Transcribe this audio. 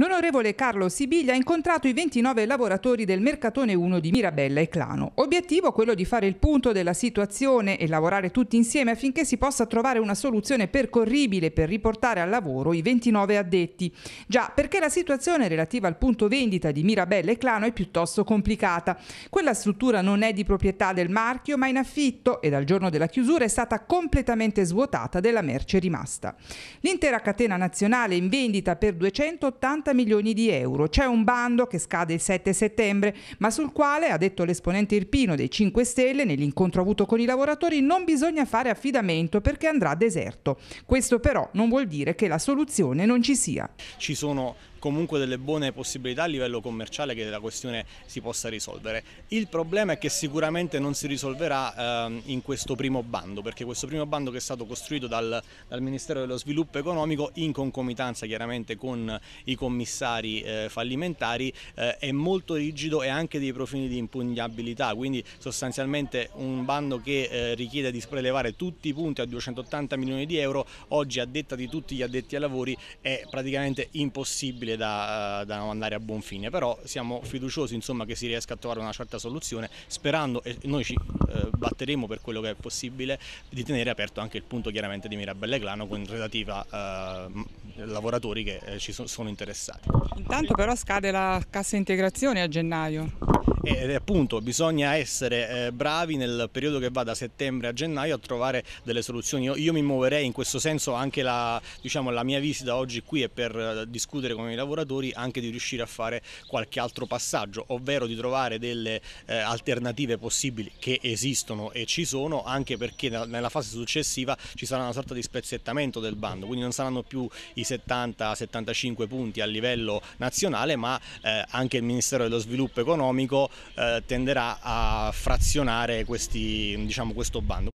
L'onorevole Carlo Sibiglia ha incontrato i 29 lavoratori del Mercatone 1 di Mirabella e Clano. Obiettivo quello di fare il punto della situazione e lavorare tutti insieme affinché si possa trovare una soluzione percorribile per riportare al lavoro i 29 addetti. Già, perché la situazione relativa al punto vendita di Mirabella e Clano è piuttosto complicata. Quella struttura non è di proprietà del marchio ma in affitto e dal giorno della chiusura è stata completamente svuotata della merce rimasta. L'intera catena nazionale in vendita per 280 60 milioni di euro. C'è un bando che scade il 7 settembre, ma sul quale, ha detto l'esponente Irpino dei 5 Stelle nell'incontro avuto con i lavoratori, non bisogna fare affidamento perché andrà deserto. Questo però non vuol dire che la soluzione non ci sia. Ci sono comunque delle buone possibilità a livello commerciale che la questione si possa risolvere. Il problema è che sicuramente non si risolverà ehm, in questo primo bando, perché questo primo bando che è stato costruito dal, dal Ministero dello Sviluppo Economico in concomitanza chiaramente con i commissari eh, fallimentari eh, è molto rigido e anche dei profili di impugnabilità, quindi sostanzialmente un bando che eh, richiede di prelevare tutti i punti a 280 milioni di euro, oggi a detta di tutti gli addetti ai lavori è praticamente impossibile difficile da, eh, da, andare a buon fine, però siamo fiduciosi insomma, che si riesca a trovare una certa soluzione, sperando, e noi ci eh, batteremo per quello che è possibile, di tenere aperto anche il punto chiaramente di Mirabelle Clano con relativa eh, lavoratori che eh, ci so, sono interessati. Intanto però scade la cassa integrazione a gennaio e appunto bisogna essere eh, bravi nel periodo che va da settembre a gennaio a trovare delle soluzioni. Io, io mi muoverei in questo senso anche la, diciamo, la mia visita oggi qui è per eh, discutere con i lavoratori anche di riuscire a fare qualche altro passaggio, ovvero di trovare delle eh, alternative possibili che esistono e ci sono anche perché nella fase successiva ci sarà una sorta di spezzettamento del bando, quindi non saranno più i 70-75 punti a livello nazionale ma eh, anche il Ministero dello Sviluppo Economico eh, tenderà a frazionare questi, diciamo, questo bando.